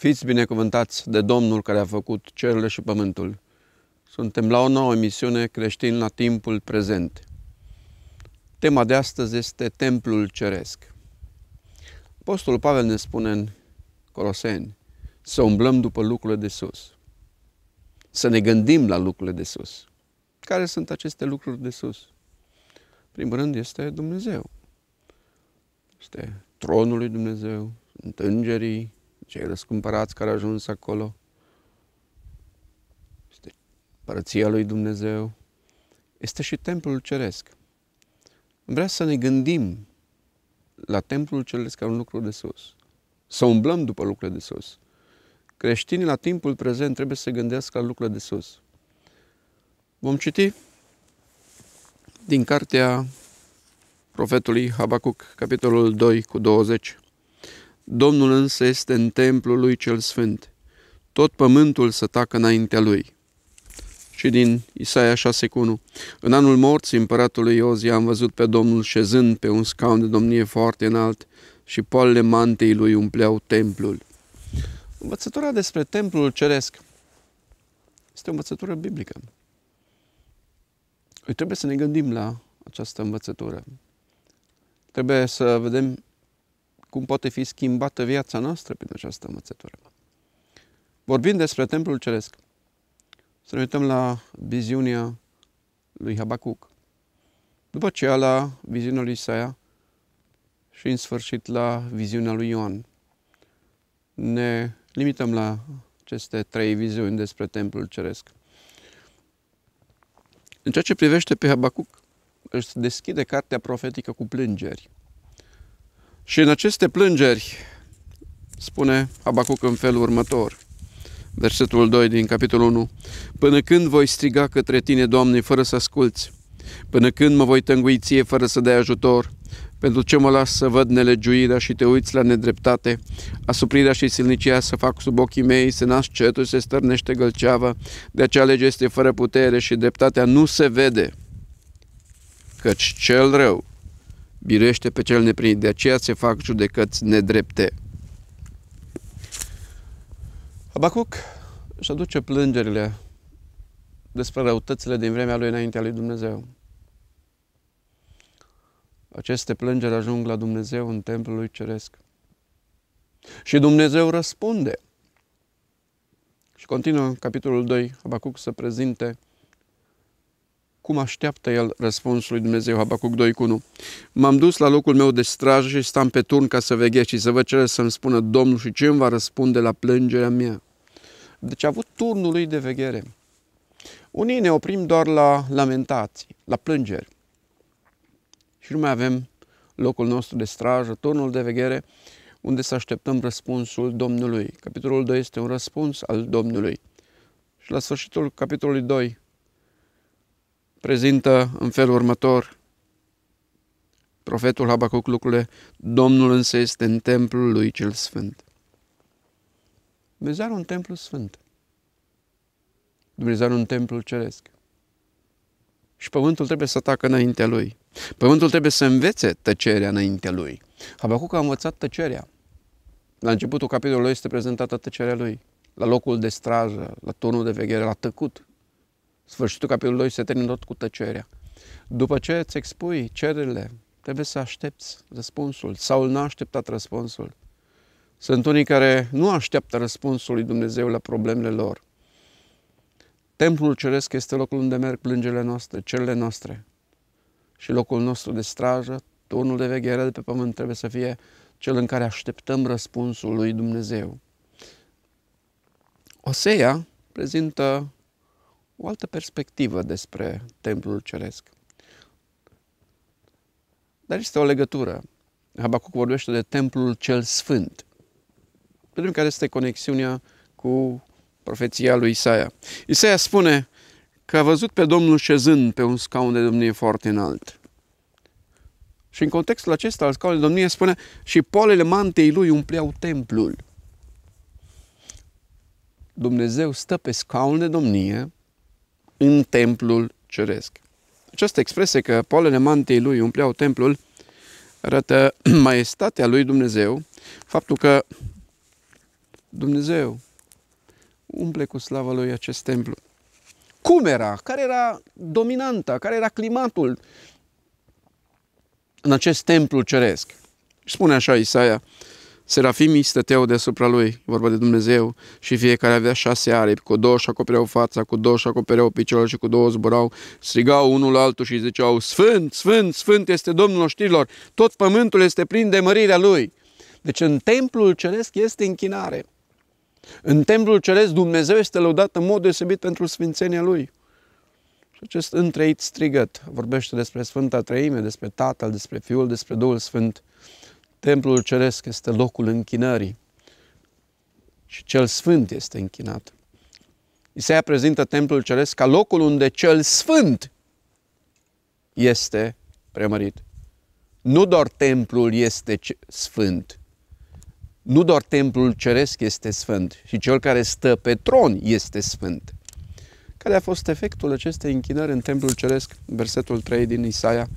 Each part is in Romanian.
Fiți binecuvântați de Domnul care a făcut cerul și pământul. Suntem la o nouă emisiune creștin la timpul prezent. Tema de astăzi este Templul Ceresc. Apostolul Pavel ne spune în Coloseni să umblăm după lucrurile de sus, să ne gândim la lucrurile de sus. Care sunt aceste lucruri de sus? Primul rând este Dumnezeu. Este tronul lui Dumnezeu, sunt îngerii, cei răscumpărați care au ajuns acolo. Este părăția lui Dumnezeu. Este și templul ceresc. Vrea să ne gândim la templul ceresc ca un lucru de sus. Să umblăm după lucrurile de sus. Creștinii la timpul prezent trebuie să gândească la lucrurile de sus. Vom citi din cartea profetului Habacuc, capitolul 2 cu 20. Domnul însă este în templul lui cel sfânt. Tot pământul să tacă înaintea lui. Și din Isaia 6 1. În anul morții împăratului Iozia am văzut pe Domnul șezând pe un scaun de domnie foarte înalt și poalele mantei lui umpleau templul. Învățătura despre templul ceresc este o învățătură biblică. Trebuie să ne gândim la această învățătură. Trebuie să vedem cum poate fi schimbată viața noastră prin această învățătură. Vorbind despre Templul Ceresc, să ne uităm la viziunea lui Habacuc, după aceea la viziunea lui Isaia și în sfârșit la viziunea lui Ioan. Ne limităm la aceste trei viziuni despre Templul Ceresc. În ceea ce privește pe Habacuc, își deschide cartea profetică cu plângeri. Și în aceste plângeri spune Abacuc în felul următor, versetul 2 din capitolul 1, Până când voi striga către tine, Doamne, fără să asculți? Până când mă voi tângui ție fără să dai ajutor? Pentru ce mă las să văd nelegiuirea și te uiți la nedreptate? Asuprirea și silnicia să fac sub ochii mei, se nasc cetul, se stărnește gălceavă, de aceea lege este fără putere și dreptatea nu se vede. Căci cel rău birește pe cel neprinit. De aceea se fac judecăți nedrepte. Abacuc își aduce plângerile despre răutățile din vremea lui înaintea lui Dumnezeu. Aceste plângeri ajung la Dumnezeu în templul lui ceresc. Și Dumnezeu răspunde. Și continuă capitolul 2, Abacuc să prezinte cum așteaptă el răspunsul lui Dumnezeu? Habacuc 2 cu 1. M-am dus la locul meu de strajă și stam pe turn ca să veghe și să văd cele să-mi spună Domnul și ce îmi va răspunde la plângerea mea. Deci a avut turnul lui de veghere. Unii ne oprim doar la lamentații, la plângeri. Și nu mai avem locul nostru de strajă, turnul de veghere, unde să așteptăm răspunsul Domnului. Capitolul 2 este un răspuns al Domnului. Și la sfârșitul capitolului 2, prezintă în felul următor profetul Habacuc lucrurile, Domnul însă este în templul lui cel sfânt. Dumnezeu are un templu sfânt. Dumnezeu are un templu ceresc. Și pământul trebuie să tacă înaintea lui. Pământul trebuie să învețe tăcerea înaintea lui. Habacuc a învățat tăcerea. La începutul capitolului este prezentată tăcerea lui. La locul de strajă, la turnul de veghere, la tăcut. Sfârșitul capitolului 2 se termină tot cu tăcerea. După ce îți expui cererile, trebuie să aștepți răspunsul. Saul n-a așteptat răspunsul. Sunt unii care nu așteaptă răspunsul lui Dumnezeu la problemele lor. Templul ceresc este locul unde merg plângele noastre, cerele noastre. Și locul nostru de strajă, turnul de veghere de pe pământ trebuie să fie cel în care așteptăm răspunsul lui Dumnezeu. Osea prezintă o altă perspectivă despre templul ceresc. Dar este o legătură. Habacuc vorbește de templul cel sfânt. Vedem care este conexiunea cu profeția lui Isaia. Isaia spune că a văzut pe Domnul șezând pe un scaun de domnie foarte înalt. Și în contextul acesta al scaunului de domnie spune și polele mantei lui umpleau templul. Dumnezeu stă pe scaun de domnie în templul ceresc. Această expresie că poalele mantei lui umpleau templul arată maestatea lui Dumnezeu, faptul că Dumnezeu umple cu slava lui acest templu. Cum era? Care era dominanta? Care era climatul în acest templu ceresc? Spune așa Isaia Serafimii stăteau deasupra lui, vorba de Dumnezeu, și fiecare avea șase aripi, cu două și acopereau fața, cu două și acopereau picioarele și cu două zburau, strigau unul altul și ziceau, Sfânt, Sfânt, Sfânt este Domnul știrilor tot pământul este plin de mărirea Lui. Deci în templul ceresc este închinare. În templul ceresc Dumnezeu este lăudat în mod deosebit pentru sfințenia Lui. Și acest întreit strigăt vorbește despre Sfânta Treime, despre Tatăl, despre Fiul, despre Duhul Sfânt. Templul ceresc este locul închinării și cel sfânt este închinat. Isaia prezintă templul ceresc ca locul unde cel sfânt este preamărit. Nu doar templul este sfânt, nu doar templul ceresc este sfânt și cel care stă pe tron este sfânt. Care a fost efectul acestei închinări în templul ceresc? Versetul 3 din Isaia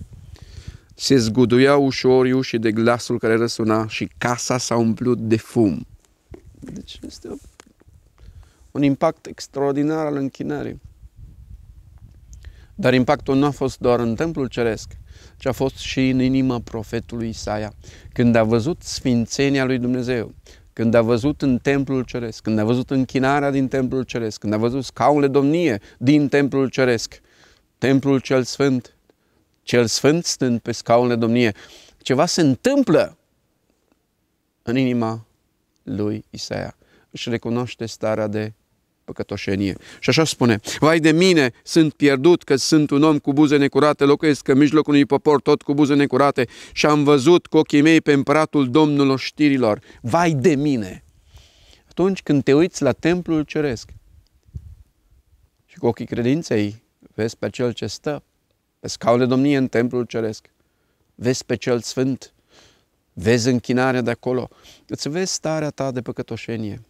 se zguduia ușoriu și de glasul care răsuna și casa s-a umplut de fum. Deci este o, un impact extraordinar al închinării. Dar impactul nu a fost doar în templul ceresc, ci a fost și în inima profetului Isaia, când a văzut sfințenia lui Dumnezeu, când a văzut în templul ceresc, când a văzut închinarea din templul ceresc, când a văzut scaunele domnie din templul ceresc, templul cel sfânt, cel sfânt stând pe scaunele de domnie. Ceva se întâmplă în inima lui Isaia. Își recunoaște starea de păcătoșenie. Și așa spune, Vai de mine, sunt pierdut că sunt un om cu buze necurate, locuiesc în mijlocul unui popor tot cu buze necurate și am văzut cu ochii mei pe împăratul Domnului știrilor. Vai de mine! Atunci când te uiți la templul ceresc și cu ochii credinței vezi pe cel ce stă pe scaun de domnie în templul ceresc. Vezi pe cel sfânt, vezi închinarea de acolo, îți vezi starea ta de păcătoșenie.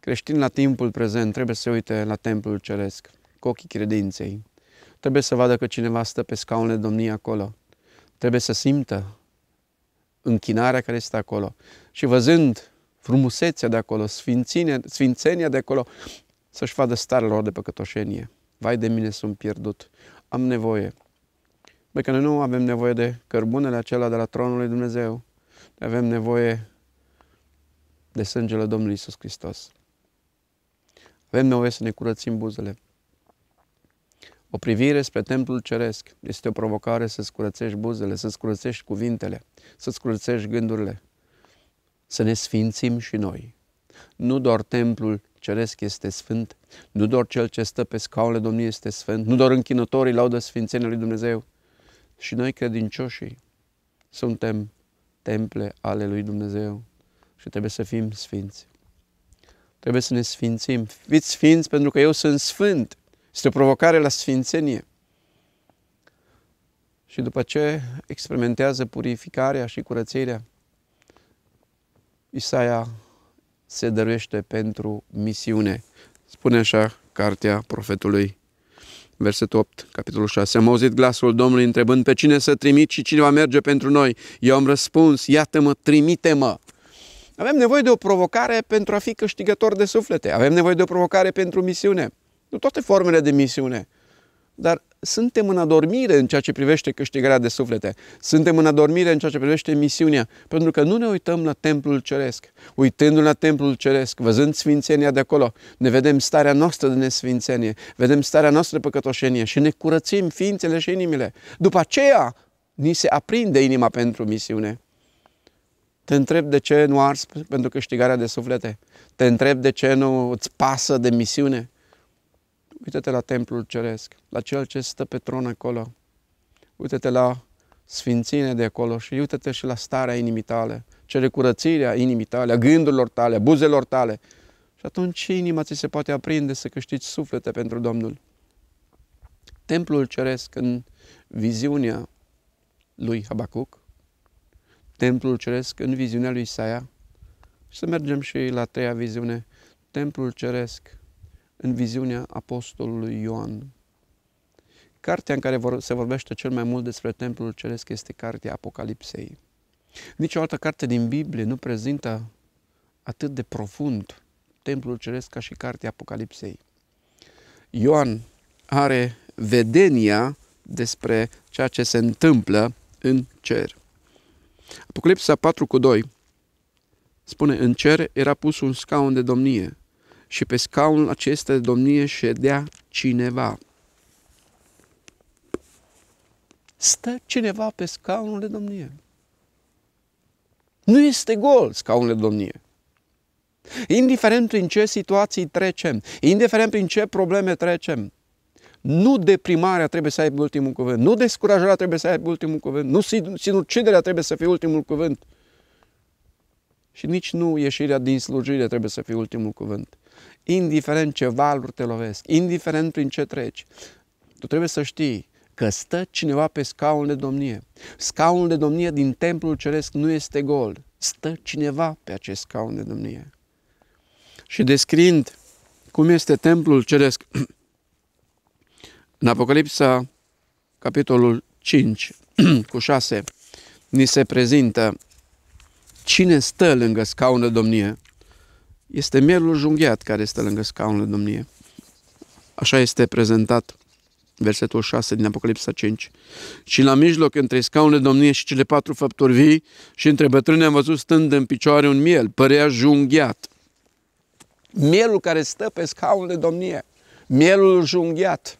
Creștin la timpul prezent trebuie să se uite la templul ceresc, cu ochii credinței. Trebuie să vadă că cineva stă pe de domnie acolo. Trebuie să simtă închinarea care este acolo. Și văzând frumusețea de acolo, sfințenia de acolo, să-și vadă starea lor de păcătoșenie vai de mine sunt pierdut, am nevoie. Băi că noi nu avem nevoie de cărbunele acela de la tronul lui Dumnezeu, avem nevoie de sângele Domnului Isus Hristos. Avem nevoie să ne curățim buzele. O privire spre templul ceresc este o provocare să-ți curățești buzele, să-ți curățești cuvintele, să-ți curățești gândurile, să ne sfințim și noi. Nu doar templul ceresc este sfânt, nu doar cel ce stă pe scaunele Domnului este sfânt, nu doar închinătorii laudă sfințenia lui Dumnezeu. Și noi credincioșii suntem temple ale lui Dumnezeu și trebuie să fim sfinți. Trebuie să ne sfințim. Fiți sfinți pentru că eu sunt sfânt. Este o provocare la sfințenie. Și după ce experimentează purificarea și curățirea, Isaia se dăruiește pentru misiune. Spune așa cartea profetului, versetul 8, capitolul 6. Am auzit glasul Domnului întrebând pe cine să trimit și cine va merge pentru noi. Eu am răspuns, iată-mă, trimite-mă. Avem nevoie de o provocare pentru a fi câștigător de suflete. Avem nevoie de o provocare pentru misiune. Nu toate formele de misiune dar suntem în adormire în ceea ce privește câștigarea de suflete. Suntem în adormire în ceea ce privește misiunea, pentru că nu ne uităm la templul ceresc. Uitându-ne la templul ceresc, văzând sfințenia de acolo, ne vedem starea noastră de nesfințenie, vedem starea noastră de păcătoșenie și ne curățim ființele și inimile. După aceea, ni se aprinde inima pentru misiune. Te întreb de ce nu arzi pentru câștigarea de suflete. Te întreb de ce nu îți pasă de misiune. Uită-te la templul ceresc, la cel ce stă pe tron acolo. Uită-te la sfinține de acolo și uită-te și la starea inimii tale. Cere curățirea inimii tale, a gândurilor tale, a buzelor tale. Și atunci inima ți se poate aprinde să câștigi suflete pentru Domnul. Templul ceresc în viziunea lui Habacuc, templul ceresc în viziunea lui Isaia și să mergem și la treia viziune, templul ceresc în viziunea apostolului Ioan. Cartea în care vor, se vorbește cel mai mult despre templul ceresc este cartea Apocalipsei. Nici o altă carte din Biblie nu prezintă atât de profund templul ceresc ca și cartea Apocalipsei. Ioan are vedenia despre ceea ce se întâmplă în cer. Apocalipsa 4 cu 2 spune, în cer era pus un scaun de domnie și pe scaunul acesta de domnie ședea cineva. Stă cineva pe scaunul de domnie. Nu este gol scaunul de domnie. Indiferent prin ce situații trecem, indiferent prin ce probleme trecem, nu deprimarea trebuie să aibă ultimul cuvânt, nu descurajarea trebuie să aibă ultimul cuvânt, nu sinuciderea trebuie să fie ultimul cuvânt și nici nu ieșirea din slujire trebuie să fie ultimul cuvânt indiferent ce valuri te lovesc, indiferent prin ce treci, tu trebuie să știi că stă cineva pe scaunul de domnie. Scaunul de domnie din templul ceresc nu este gol. Stă cineva pe acest scaun de domnie. Și descriind cum este templul ceresc, în Apocalipsa, capitolul 5 cu 6, ni se prezintă cine stă lângă scaunul de domnie este mielul junghiat care este lângă scaunul domnie. Așa este prezentat versetul 6 din Apocalipsa 5. Și la mijloc, între scaunele domnie și cele patru făpturi vii, și între bătrâni am văzut stând în picioare un miel, părea junghiat. Mielul care stă pe de domnie, mielul junghiat,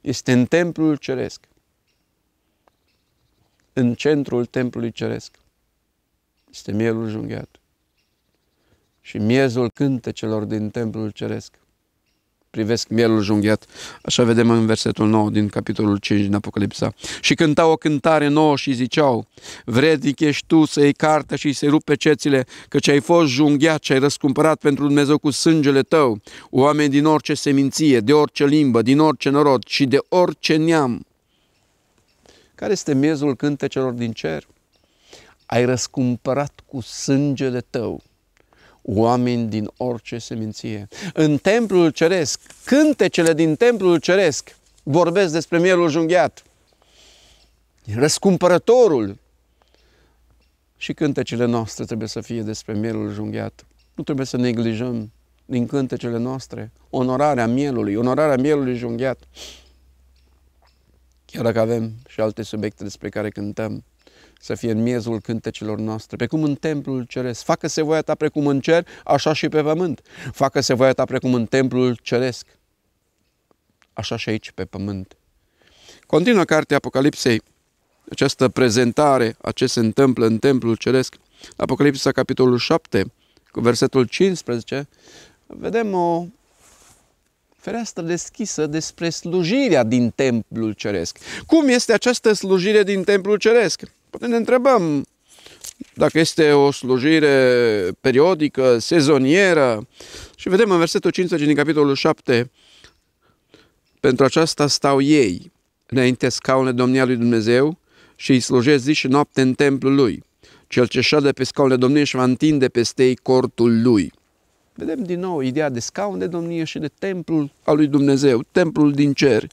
este în templul ceresc. În centrul templului ceresc. Este mielul junghiat și miezul cântecelor din templul ceresc. Privesc mielul junghiat, așa vedem în versetul 9 din capitolul 5 din Apocalipsa. Și cântau o cântare nouă și ziceau, vrednic ești tu să-i cartea și să-i rupe cețile, căci ai fost junghiat și ai răscumpărat pentru Dumnezeu cu sângele tău, oameni din orice seminție, de orice limbă, din orice norod și de orice neam. Care este miezul cântecelor din cer? Ai răscumpărat cu sângele tău oameni din orice seminție. În templul ceresc, cântecele din templul ceresc vorbesc despre mielul junghiat, răscumpărătorul. Și cântecele noastre trebuie să fie despre mielul junghiat. Nu trebuie să neglijăm din cântecele noastre onorarea mielului, onorarea mielului junghiat chiar dacă avem și alte subiecte despre care cântăm, să fie în miezul cântecilor noastre, pe cum în templul ceresc. Facă-se voia ta precum în cer, așa și pe pământ. Facă-se voia ta precum în templul ceresc, așa și aici pe pământ. Continuă cartea Apocalipsei această prezentare a ce se întâmplă în templul ceresc. Apocalipsa, capitolul 7, cu versetul 15, vedem o fereastră deschisă despre slujirea din templul ceresc. Cum este această slujire din templul ceresc? Poate ne întrebăm dacă este o slujire periodică, sezonieră. Și vedem în versetul 15 din capitolul 7, pentru aceasta stau ei, înainte scaune domnia lui Dumnezeu și îi slujesc zi și noapte în templul lui. Cel ce șade pe scaune domniei și va întinde peste ei cortul lui. Vedem din nou ideea de scaun de domnie și de templul al lui Dumnezeu, templul din cer.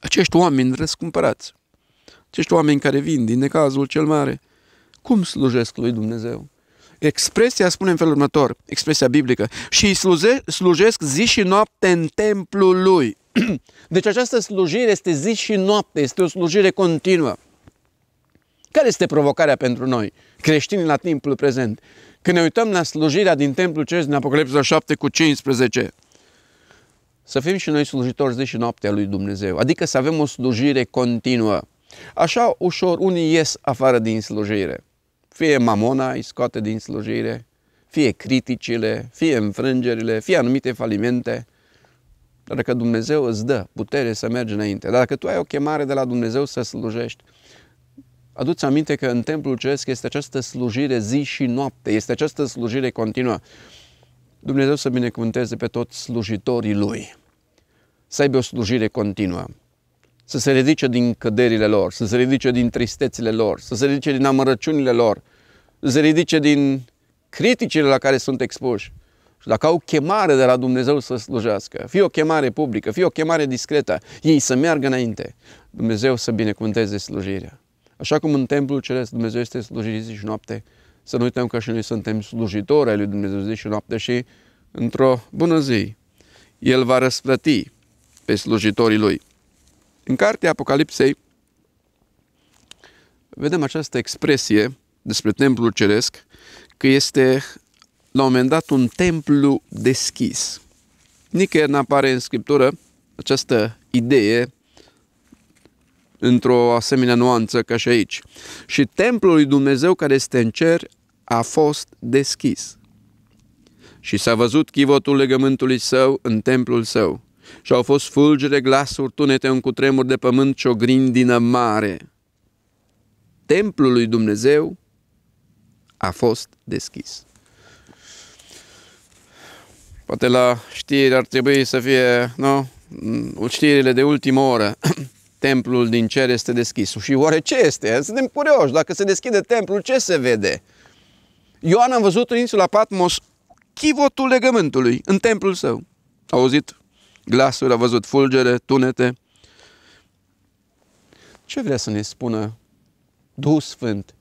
Acești oameni răscumpărați, acești oameni care vin din necazul cel mare, cum slujesc lui Dumnezeu? Expresia spune în felul următor, expresia biblică, și îi sluze, slujesc zi și noapte în templul lui. Deci această slujire este zi și noapte, este o slujire continuă. Care este provocarea pentru noi, creștini la timpul prezent? Când ne uităm la slujirea din templu ceresc din Apocalipsa 7 cu 15, să fim și noi slujitori zi și noaptea lui Dumnezeu, adică să avem o slujire continuă. Așa ușor unii ies afară din slujire. Fie mamona îi scoate din slujire, fie criticile, fie înfrângerile, fie anumite falimente. Dar dacă Dumnezeu îți dă putere să mergi înainte, dar dacă tu ai o chemare de la Dumnezeu să slujești, Aduți aminte că în templul ceresc este această slujire zi și noapte, este această slujire continuă. Dumnezeu să binecuvânteze pe toți slujitorii Lui, să aibă o slujire continuă, să se ridice din căderile lor, să se ridice din tristețile lor, să se ridice din amărăciunile lor, să se ridice din criticile la care sunt expuși. Și dacă au chemare de la Dumnezeu să slujească, fie o chemare publică, fie o chemare discretă, ei să meargă înainte, Dumnezeu să binecuvânteze slujirea. Așa cum în templul celest Dumnezeu este slujit zi și noapte, să nu uităm că și noi suntem slujitori ai lui Dumnezeu zi și noapte și într-o bună zi El va răsplăti pe slujitorii Lui. În cartea Apocalipsei vedem această expresie despre templul ceresc că este la un moment dat un templu deschis. Nicăieri n-apare în Scriptură această idee într-o asemenea nuanță ca și aici. Și templul lui Dumnezeu care este în cer a fost deschis. Și s-a văzut chivotul legământului său în templul său. Și au fost fulgere, glasuri, tunete, un cutremur de pământ și o grindină mare. Templul lui Dumnezeu a fost deschis. Poate la știri ar trebui să fie, nu? Știrile de ultimă oră. templul din cer este deschis. Și oare ce este? Suntem curioși, dacă se deschide templul, ce se vede? Ioan a văzut în insula Patmos chivotul legământului în templul său. A auzit glasuri, a văzut fulgere, tunete. Ce vrea să ne spună Duhul Sfânt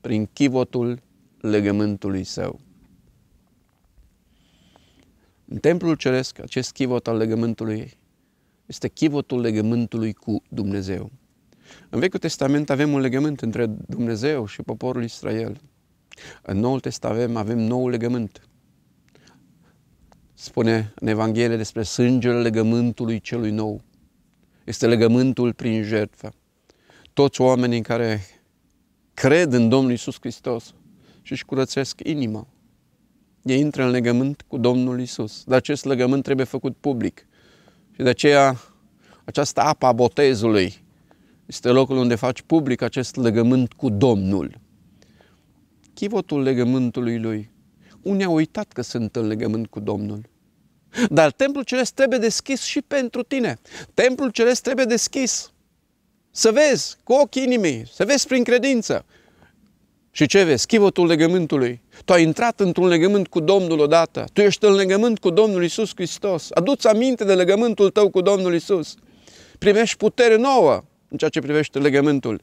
prin chivotul legământului său? În templul ceresc, acest chivot al legământului este chivotul legământului cu Dumnezeu. În Vechiul Testament avem un legământ între Dumnezeu și poporul Israel. În Noul Testament avem, nou legământ. Spune în Evanghelie despre sângele legământului celui nou. Este legământul prin jertfă. Toți oamenii care cred în Domnul Isus Hristos și își curățesc inima, ei intră în legământ cu Domnul Isus. Dar acest legământ trebuie făcut public. Și de aceea această apă a botezului este locul unde faci public acest legământ cu Domnul. Chivotul legământului lui. Unii au uitat că sunt în legământ cu Domnul. Dar templul celest trebuie deschis și pentru tine. Templul celest trebuie deschis. Să vezi cu ochii inimii, să vezi prin credință. Și ce vezi? Chivotul legământului. Tu ai intrat într-un legământ cu Domnul odată. Tu ești în legământ cu Domnul Isus Hristos. Adu-ți aminte de legământul tău cu Domnul Isus. Primești putere nouă în ceea ce privește legământul.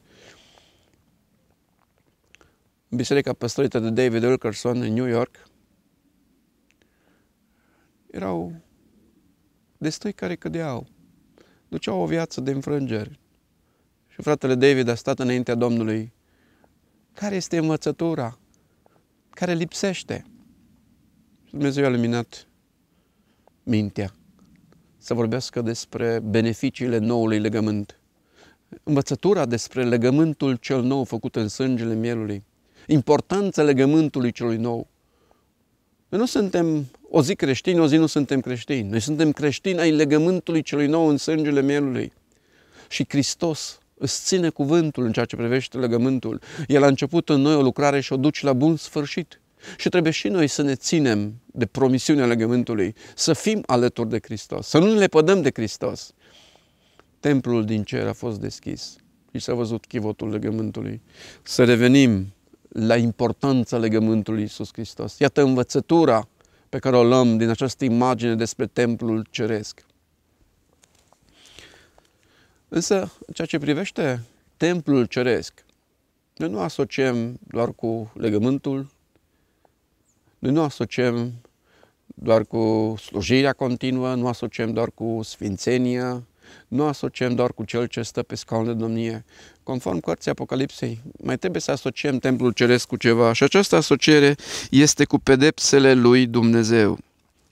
biserica păstrăită de David Wilkerson în New York, erau destui care cădeau. Duceau o viață de înfrângeri. Și fratele David a stat înaintea Domnului. Care este învățătura? care lipsește. Dumnezeu a luminat mintea să vorbească despre beneficiile noului legământ. Învățătura despre legământul cel nou făcut în sângele mielului, importanța legământului celui nou. Noi nu suntem o zi creștini, o zi nu suntem creștini. Noi suntem creștini ai legământului celui nou în sângele mielului. Și Hristos îți ține cuvântul în ceea ce privește legământul. El a început în noi o lucrare și o duci la bun sfârșit. Și trebuie și noi să ne ținem de promisiunea legământului, să fim alături de Hristos, să nu ne lepădăm de Hristos. Templul din cer a fost deschis și s-a văzut chivotul legământului. Să revenim la importanța legământului Iisus Hristos. Iată învățătura pe care o luăm din această imagine despre templul ceresc. Însă, în ceea ce privește templul ceresc, noi nu asociem doar cu legământul, noi nu asociem doar cu slujirea continuă, nu asociem doar cu sfințenia, nu asociem doar cu cel ce stă pe scaunul de domnie. Conform cărții Apocalipsei, mai trebuie să asociem templul ceresc cu ceva și această asociere este cu pedepsele lui Dumnezeu.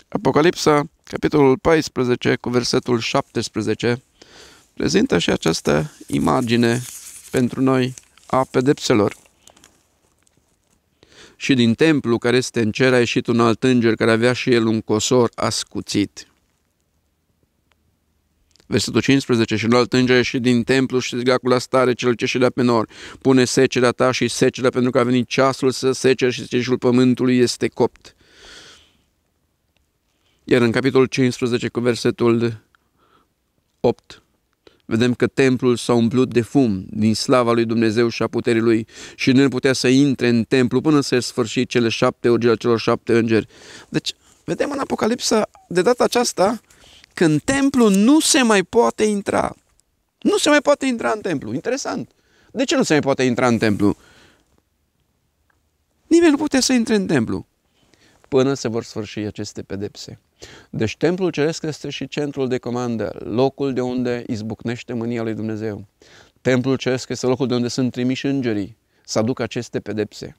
Apocalipsa, capitolul 14, cu versetul 17, prezintă și această imagine pentru noi a pedepselor. Și din templu care este în cer a ieșit un alt înger care avea și el un cosor ascuțit. Versetul 15, și un alt înger și din templu și striga cu la stare cel ce ședea pe nor. Pune secerea ta și secerea pentru că a venit ceasul să secere și ceșul pământului este copt. Iar în capitolul 15 cu versetul 8, Vedem că templul s-a umplut de fum din slava lui Dumnezeu și a puterii lui și nu putea să intre în templu până se sfârși cele șapte urgele celor șapte îngeri. Deci, vedem în Apocalipsa, de data aceasta, că în templu nu se mai poate intra. Nu se mai poate intra în templu. Interesant. De ce nu se mai poate intra în templu? Nimeni nu putea să intre în templu până se vor sfârși aceste pedepse. Deci templul ceresc este și centrul de comandă, locul de unde izbucnește mânia lui Dumnezeu. Templul ceresc este locul de unde sunt trimiși îngerii să aducă aceste pedepse.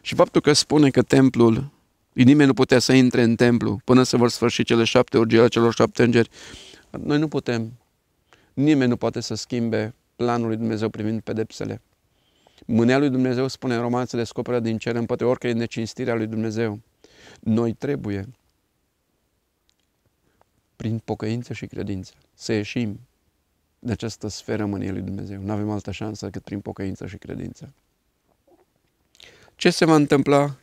Și faptul că spune că templul, nimeni nu putea să intre în templu până să vor sfârși cele șapte urgii ale celor șapte îngeri, noi nu putem. Nimeni nu poate să schimbe planul lui Dumnezeu privind pedepsele. Mânea lui Dumnezeu, spune în romanțele, scoperă din cer împotriva oricărei necinstire a lui Dumnezeu. Noi trebuie prin pocăință și credință, să ieșim de această sferă mâniei lui Dumnezeu. Nu avem altă șansă decât prin pocăință și credință. Ce se va întâmpla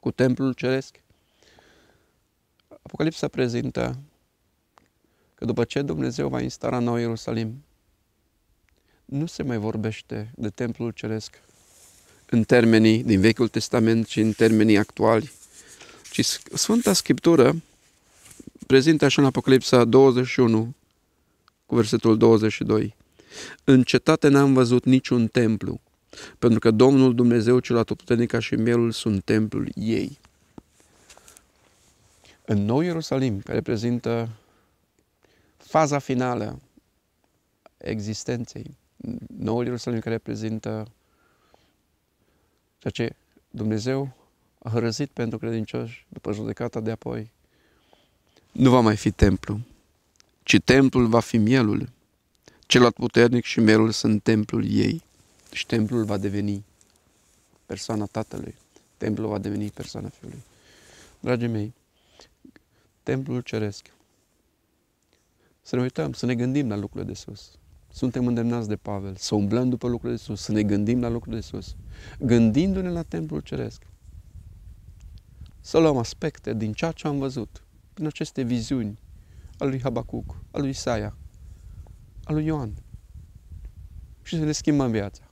cu templul ceresc? Apocalipsa prezintă că după ce Dumnezeu va instala nou Ierusalim, nu se mai vorbește de templul ceresc în termenii din Vechiul Testament și în termenii actuali, ci Sfânta Scriptură prezintă așa în Apocalipsa 21, cu versetul 22. În cetate n-am văzut niciun templu, pentru că Domnul Dumnezeu cel atotputernic ca și mielul sunt templul ei. În Nou Ierusalim, care reprezintă faza finală existenței, Noul Ierusalim care reprezintă ceea ce Dumnezeu a hărăzit pentru credincioși după judecata de apoi, nu va mai fi templu, ci templul va fi mielul. Cel puternic și mielul sunt templul ei. Și templul va deveni persoana Tatălui. Templul va deveni persoana Fiului. Dragii mei, templul ceresc. Să ne uităm, să ne gândim la lucrurile de sus. Suntem îndemnați de Pavel, să umblăm după lucrurile de sus, să ne gândim la lucrurile de sus. Gândindu-ne la templul ceresc. Să luăm aspecte din ceea ce am văzut prin aceste viziuni al lui Habacuc, al lui Isaia, al lui Ioan și să ne schimbăm viața.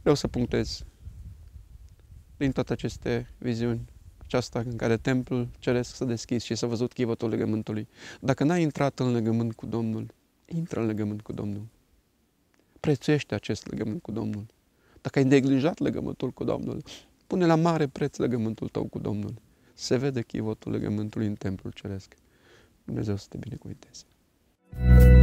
Vreau să punctez din toate aceste viziuni aceasta în care templul ceresc s-a deschis și s-a văzut chivotul legământului. Dacă n-ai intrat în legământ cu Domnul, intră în legământ cu Domnul. Prețuiește acest legământ cu Domnul. Dacă ai neglijat legământul cu Domnul, pune la mare preț legământul tău cu Domnul se vede chivotul legământului în templul ceresc. Dumnezeu să te binecuvinteze! thank you